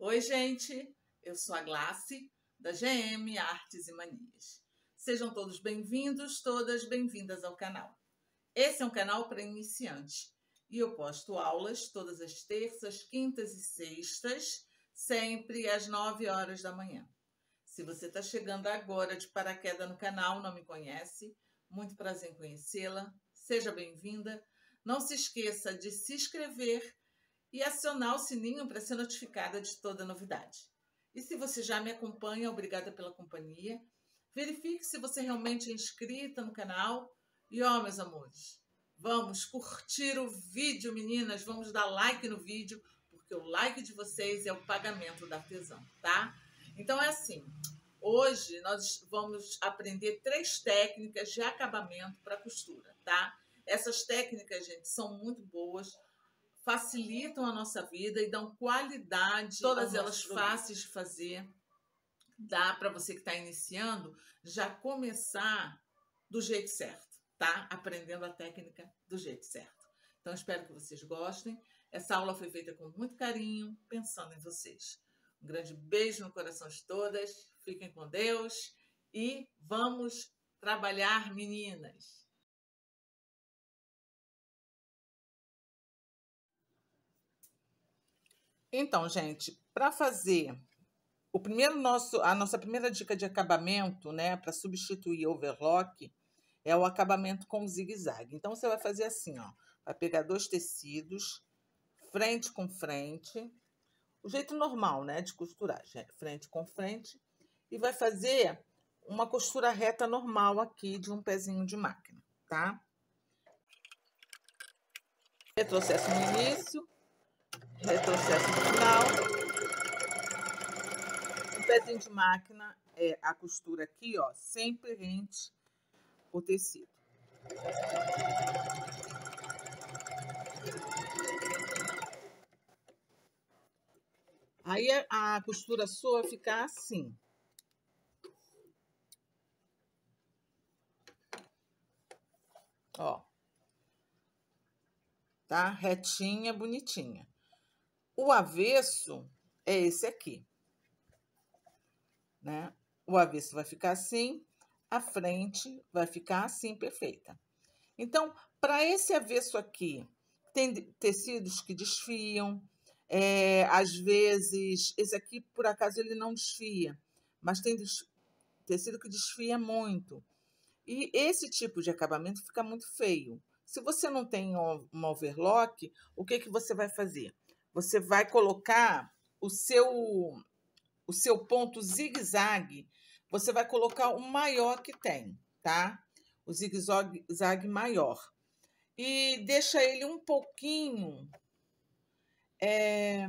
Oi, gente! Eu sou a Glace, da GM Artes e Manias. Sejam todos bem-vindos, todas bem-vindas ao canal. Esse é um canal para iniciantes e eu posto aulas todas as terças, quintas e sextas, sempre às 9 horas da manhã. Se você está chegando agora de paraquedas no canal, não me conhece, muito prazer em conhecê-la, seja bem-vinda. Não se esqueça de se inscrever e acionar o sininho para ser notificada de toda novidade. E se você já me acompanha, obrigada pela companhia. Verifique se você realmente é inscrita no canal. E ó, meus amores, vamos curtir o vídeo, meninas. Vamos dar like no vídeo, porque o like de vocês é o pagamento da tesão, tá? Então é assim. Hoje nós vamos aprender três técnicas de acabamento para costura, tá? Essas técnicas, gente, são muito boas, facilitam a nossa vida e dão qualidade. Todas elas fáceis de fazer dá para você que está iniciando já começar do jeito certo, tá? Aprendendo a técnica do jeito certo. Então, espero que vocês gostem. Essa aula foi feita com muito carinho, pensando em vocês. Um grande beijo no coração de todas, fiquem com Deus e vamos trabalhar, meninas! Então, gente, para fazer o primeiro nosso, a nossa primeira dica de acabamento, né, para substituir overlock, é o acabamento com zigue-zague. Então você vai fazer assim, ó, vai pegar dois tecidos, frente com frente, o jeito normal, né, de costurar, é frente com frente, e vai fazer uma costura reta normal aqui de um pezinho de máquina, tá? Retrocesso no início, retrocesso no final pezinho de máquina é a costura aqui, ó, sempre rente o tecido. Aí a costura sua ficar assim. Ó. Tá? Retinha, bonitinha. O avesso é esse aqui né? O avesso vai ficar assim, a frente vai ficar assim, perfeita. Então, para esse avesso aqui, tem tecidos que desfiam, é, às vezes, esse aqui, por acaso, ele não desfia, mas tem des... tecido que desfia muito. E esse tipo de acabamento fica muito feio. Se você não tem um overlock, o que, que você vai fazer? Você vai colocar o seu o seu ponto zigue-zague, você vai colocar o maior que tem, tá? O zigue-zague maior. E deixa ele um pouquinho. É,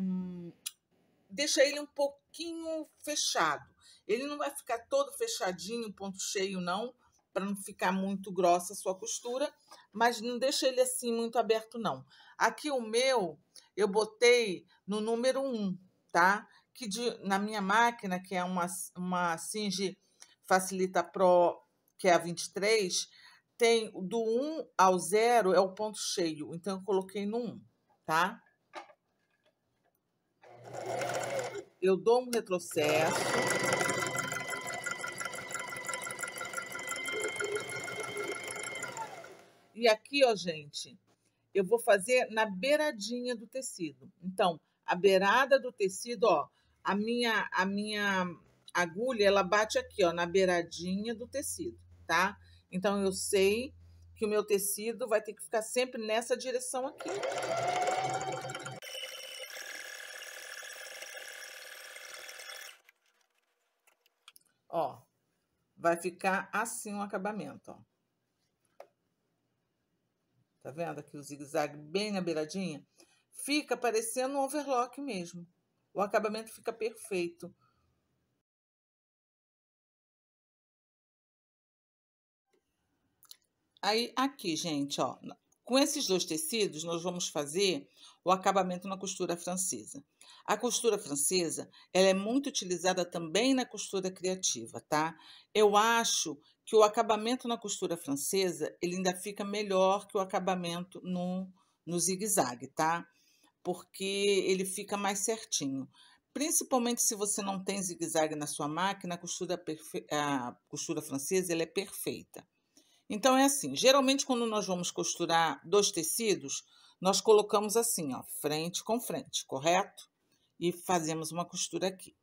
deixa ele um pouquinho fechado. Ele não vai ficar todo fechadinho, ponto cheio, não, para não ficar muito grossa a sua costura, mas não deixa ele assim muito aberto, não. Aqui o meu, eu botei no número 1, tá? que de, na minha máquina, que é uma, uma Singe Facilita Pro, que é a 23, tem do 1 ao 0 é o ponto cheio. Então, eu coloquei no 1, tá? Eu dou um retrocesso. E aqui, ó, gente, eu vou fazer na beiradinha do tecido. Então, a beirada do tecido, ó, a minha, a minha agulha, ela bate aqui, ó, na beiradinha do tecido, tá? Então, eu sei que o meu tecido vai ter que ficar sempre nessa direção aqui. Ó, vai ficar assim o acabamento, ó. Tá vendo aqui o zigue-zague bem na beiradinha? Fica parecendo um overlock mesmo. O acabamento fica perfeito. Aí, aqui, gente, ó, com esses dois tecidos, nós vamos fazer o acabamento na costura francesa. A costura francesa, ela é muito utilizada também na costura criativa, tá? Eu acho que o acabamento na costura francesa, ele ainda fica melhor que o acabamento no, no zigue-zague, tá? porque ele fica mais certinho. Principalmente se você não tem zigue-zague na sua máquina, a costura, a costura francesa ela é perfeita. Então, é assim: geralmente, quando nós vamos costurar dois tecidos, nós colocamos assim, ó, frente com frente, correto? E fazemos uma costura aqui.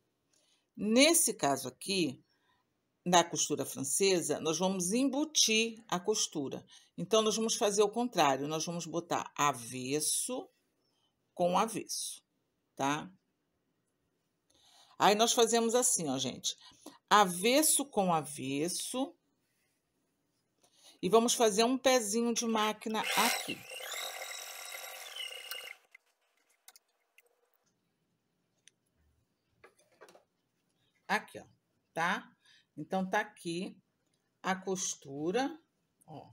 Nesse caso aqui, na costura francesa, nós vamos embutir a costura. Então, nós vamos fazer o contrário: nós vamos botar avesso com o avesso, tá? Aí nós fazemos assim, ó, gente. Avesso com avesso. E vamos fazer um pezinho de máquina aqui. Aqui, ó, tá? Então, tá aqui a costura, ó,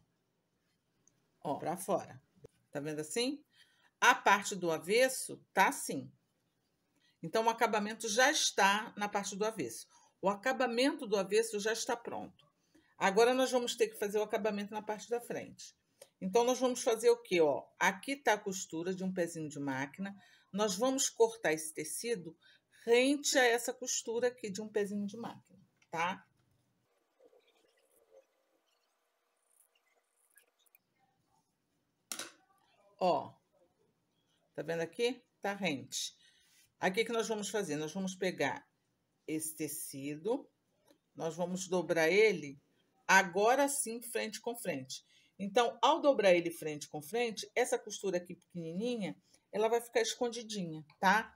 ó, pra fora. Tá vendo assim? A parte do avesso tá assim. Então, o acabamento já está na parte do avesso. O acabamento do avesso já está pronto. Agora, nós vamos ter que fazer o acabamento na parte da frente. Então, nós vamos fazer o quê? Ó, aqui está a costura de um pezinho de máquina. Nós vamos cortar esse tecido rente a essa costura aqui de um pezinho de máquina, tá? Ó, Tá vendo aqui? Tá rente. Aqui que nós vamos fazer? Nós vamos pegar esse tecido, nós vamos dobrar ele agora sim frente com frente. Então, ao dobrar ele frente com frente, essa costura aqui pequenininha, ela vai ficar escondidinha, tá?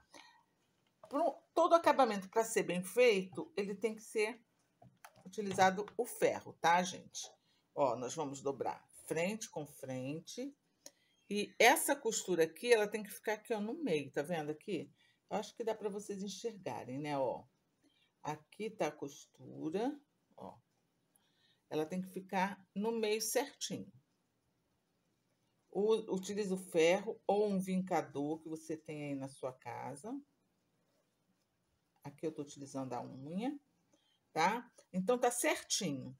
Pro, todo acabamento, para ser bem feito, ele tem que ser utilizado o ferro, tá, gente? Ó, nós vamos dobrar frente com frente, e essa costura aqui, ela tem que ficar aqui, ó, no meio, tá vendo aqui? Eu acho que dá pra vocês enxergarem, né, ó. Aqui tá a costura, ó. Ela tem que ficar no meio certinho. Utiliza o ferro ou um vincador que você tem aí na sua casa. Aqui eu tô utilizando a unha, tá? Então, tá certinho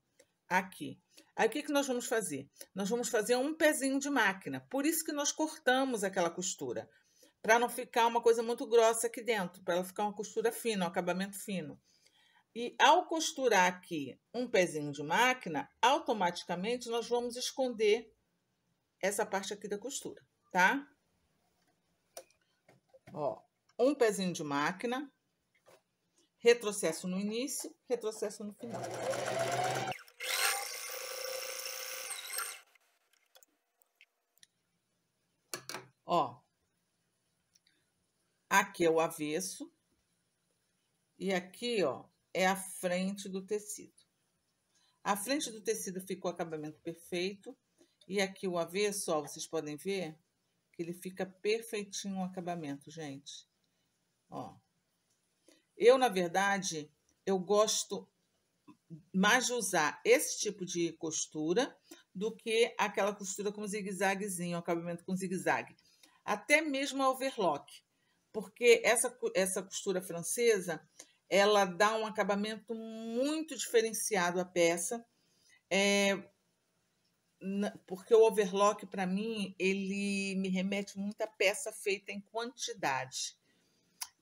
aqui. Aí o que, que nós vamos fazer? Nós vamos fazer um pezinho de máquina, por isso que nós cortamos aquela costura, para não ficar uma coisa muito grossa aqui dentro, para ela ficar uma costura fina, um acabamento fino. E ao costurar aqui um pezinho de máquina, automaticamente nós vamos esconder essa parte aqui da costura, tá? Ó, um pezinho de máquina, retrocesso no início, retrocesso no final. Aqui é o avesso. E aqui, ó, é a frente do tecido. A frente do tecido ficou acabamento perfeito. E aqui o avesso, ó, vocês podem ver que ele fica perfeitinho o acabamento, gente. Ó. Eu, na verdade, eu gosto mais de usar esse tipo de costura do que aquela costura com zigue-zaguezinho, acabamento com zigue-zague. Até mesmo a overlock porque essa, essa costura francesa ela dá um acabamento muito diferenciado à peça, é, porque o overlock para mim ele me remete muito à peça feita em quantidade.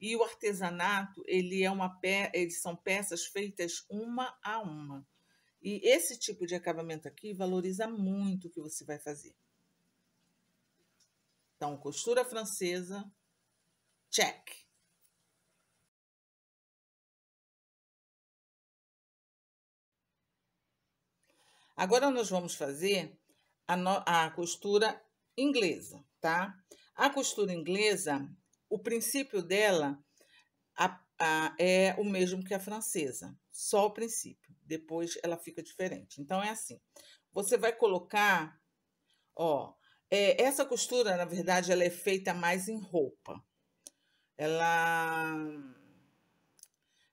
E o artesanato, ele é uma pe... eles são peças feitas uma a uma. E esse tipo de acabamento aqui valoriza muito o que você vai fazer. Então, costura francesa, Check. Agora nós vamos fazer a, no, a, costura inglesa, tá? A costura inglesa, o princípio dela a, a, é o mesmo que a francesa, só o princípio. Depois ela fica diferente. Então é assim: você vai colocar, ó, é, essa costura, na verdade, ela é feita mais em roupa, ela,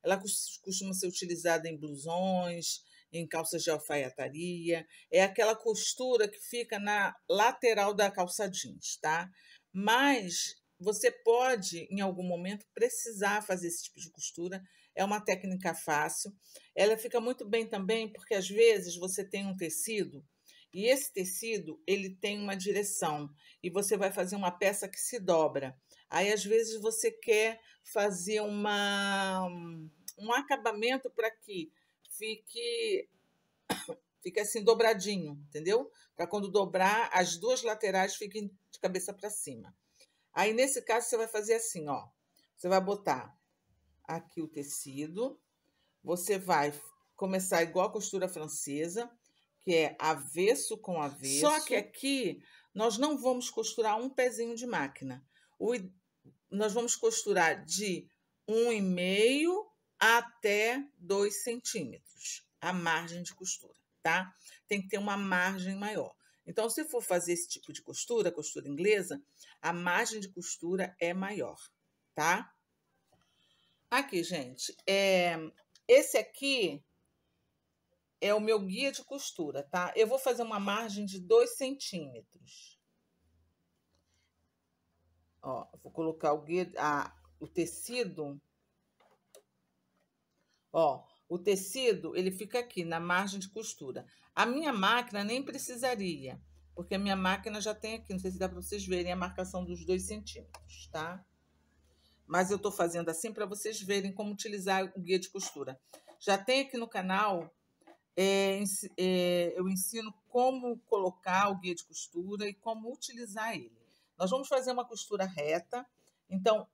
ela costuma ser utilizada em blusões, em calças de alfaiataria, é aquela costura que fica na lateral da calça jeans, tá? Mas você pode, em algum momento, precisar fazer esse tipo de costura. É uma técnica fácil. Ela fica muito bem também porque às vezes você tem um tecido e esse tecido ele tem uma direção e você vai fazer uma peça que se dobra. Aí às vezes você quer fazer uma, um acabamento para que fique fique assim dobradinho, entendeu? Para quando dobrar, as duas laterais fiquem de cabeça para cima. Aí nesse caso você vai fazer assim, ó. Você vai botar aqui o tecido, você vai começar igual a costura francesa, que é avesso com avesso. Só que aqui nós não vamos costurar um pezinho de máquina. O, nós vamos costurar de 1,5 até 2 centímetros a margem de costura, tá? Tem que ter uma margem maior. Então, se for fazer esse tipo de costura, costura inglesa, a margem de costura é maior, tá? Aqui, gente, é... esse aqui é o meu guia de costura, tá? Eu vou fazer uma margem de 2 centímetros. Ó, vou colocar o, guia, a, o tecido. Ó, o tecido, ele fica aqui na margem de costura. A minha máquina nem precisaria, porque a minha máquina já tem aqui, não sei se dá para vocês verem a marcação dos dois centímetros, tá? Mas eu estou fazendo assim para vocês verem como utilizar o guia de costura. Já tem aqui no canal é, é, eu ensino como colocar o guia de costura e como utilizar ele. Nós vamos fazer uma costura reta. Então,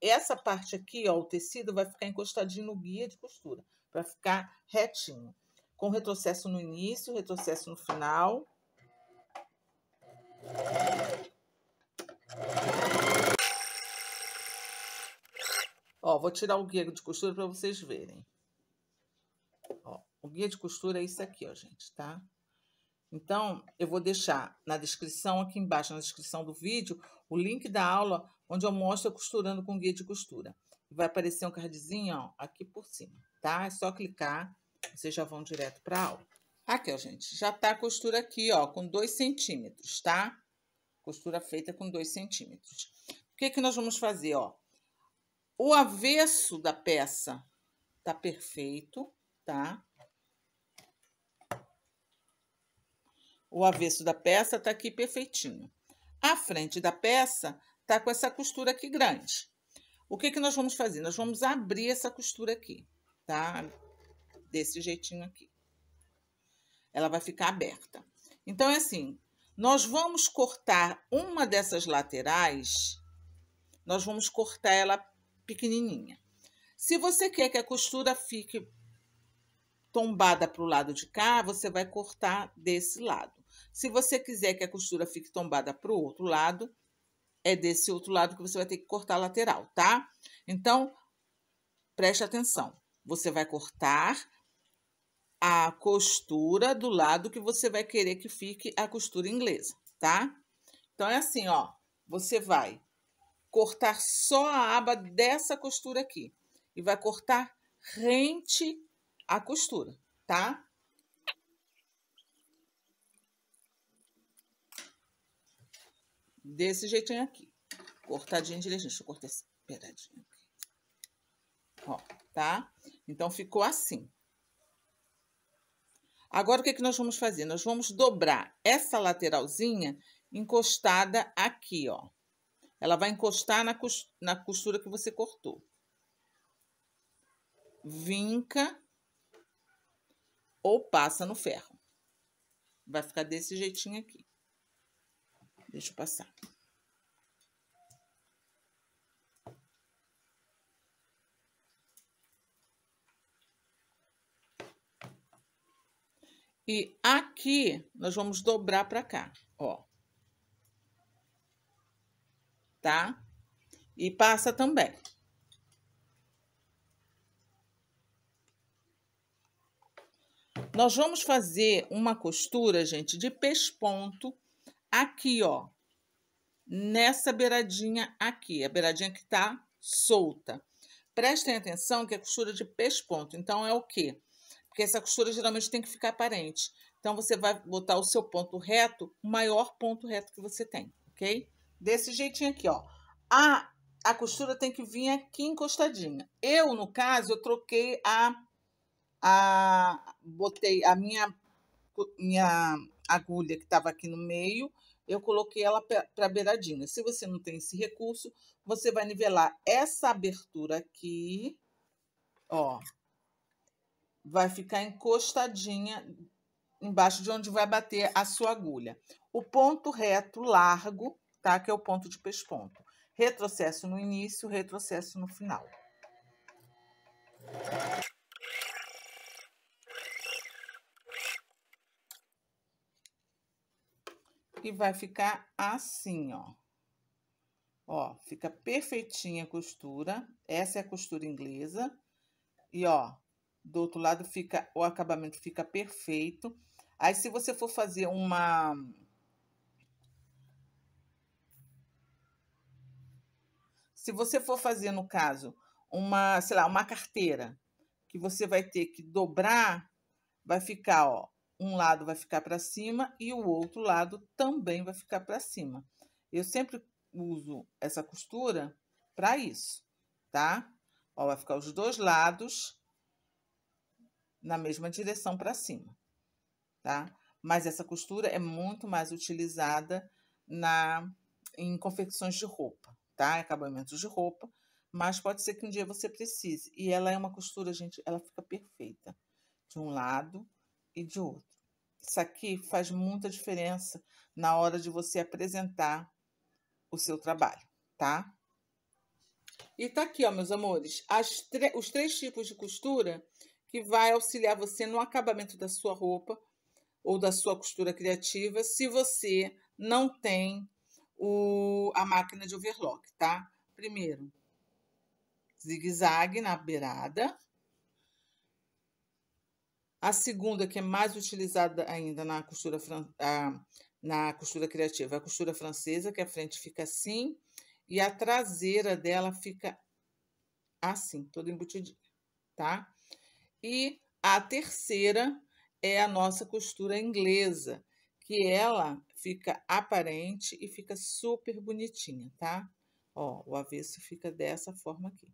essa parte aqui, ó, o tecido vai ficar encostadinho no guia de costura, para ficar retinho. Com retrocesso no início, retrocesso no final. Ó, vou tirar o guia de costura para vocês verem. Ó, o guia de costura é isso aqui, ó, gente, tá? Então, eu vou deixar na descrição, aqui embaixo, na descrição do vídeo, o link da aula onde eu mostro costurando com guia de costura. Vai aparecer um cardzinho ó, aqui por cima, tá? É só clicar, vocês já vão direto para a aula. Aqui, ó, gente, já tá a costura aqui, ó, com dois centímetros, tá? Costura feita com dois centímetros. O que que nós vamos fazer, ó? O avesso da peça tá perfeito, tá? O avesso da peça está aqui perfeitinho. A frente da peça está com essa costura aqui grande. O que, que nós vamos fazer? Nós vamos abrir essa costura aqui, tá? Desse jeitinho aqui. Ela vai ficar aberta. Então, é assim, nós vamos cortar uma dessas laterais, nós vamos cortar ela pequenininha. Se você quer que a costura fique tombada para o lado de cá, você vai cortar desse lado. Se você quiser que a costura fique tombada para o outro lado, é desse outro lado que você vai ter que cortar a lateral, tá? Então, preste atenção. Você vai cortar a costura do lado que você vai querer que fique a costura inglesa, tá? Então, é assim, ó. Você vai cortar só a aba dessa costura aqui. E vai cortar rente à costura, tá? desse jeitinho aqui. Cortadinho direitinho. Deixa eu cortar esse pedacinho aqui. Ó, tá? Então, ficou assim. Agora, o que, é que nós vamos fazer? Nós vamos dobrar essa lateralzinha encostada aqui, ó. Ela vai encostar na, na costura que você cortou. Vinca ou passa no ferro. Vai ficar desse jeitinho aqui. Deixa eu passar. E aqui, nós vamos dobrar para cá, ó. Tá? E passa também. Nós vamos fazer uma costura, gente, de pesponto aqui, ó, nessa beiradinha aqui, a beiradinha que tá solta. Prestem atenção que é costura de pesponto, então é o quê? Porque essa costura geralmente tem que ficar aparente. Então, você vai botar o seu ponto reto, o maior ponto reto que você tem, ok? Desse jeitinho aqui, ó. A, a costura tem que vir aqui encostadinha. Eu, no caso, eu troquei a... a botei a minha, minha agulha que estava aqui no meio eu coloquei ela para a beiradinha. Se você não tem esse recurso, você vai nivelar essa abertura aqui, ó. Vai ficar encostadinha embaixo de onde vai bater a sua agulha. O ponto reto largo, tá? Que é o ponto de pesponto. Retrocesso no início, retrocesso no final. e vai ficar assim, ó. Ó, fica perfeitinha a costura. Essa é a costura inglesa. E, ó, do outro lado fica, o acabamento fica perfeito. Aí, se você for fazer uma... Se você for fazer, no caso, uma, sei lá, uma carteira, que você vai ter que dobrar, vai ficar, ó, um lado vai ficar para cima e o outro lado também vai ficar para cima. Eu sempre uso essa costura para isso, tá? Ó, vai ficar os dois lados na mesma direção para cima, tá? Mas essa costura é muito mais utilizada na em confecções de roupa, tá? É acabamentos de roupa, mas pode ser que um dia você precise. E ela é uma costura, gente, ela fica perfeita de um lado e de outro. Isso aqui faz muita diferença na hora de você apresentar o seu trabalho, tá? E tá aqui, ó, meus amores, os três tipos de costura que vai auxiliar você no acabamento da sua roupa ou da sua costura criativa, se você não tem o, a máquina de overlock, tá? Primeiro, zigue-zague na beirada, a segunda, que é mais utilizada ainda na costura, a, na costura criativa, a costura francesa, que a frente fica assim e a traseira dela fica assim, toda embutidinha, tá? E a terceira é a nossa costura inglesa, que ela fica aparente e fica super bonitinha, tá? Ó, o avesso fica dessa forma aqui.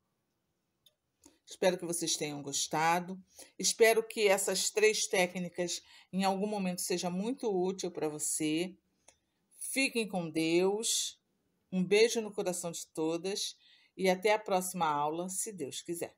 Espero que vocês tenham gostado. Espero que essas três técnicas em algum momento seja muito útil para você. Fiquem com Deus. Um beijo no coração de todas e até a próxima aula, se Deus quiser.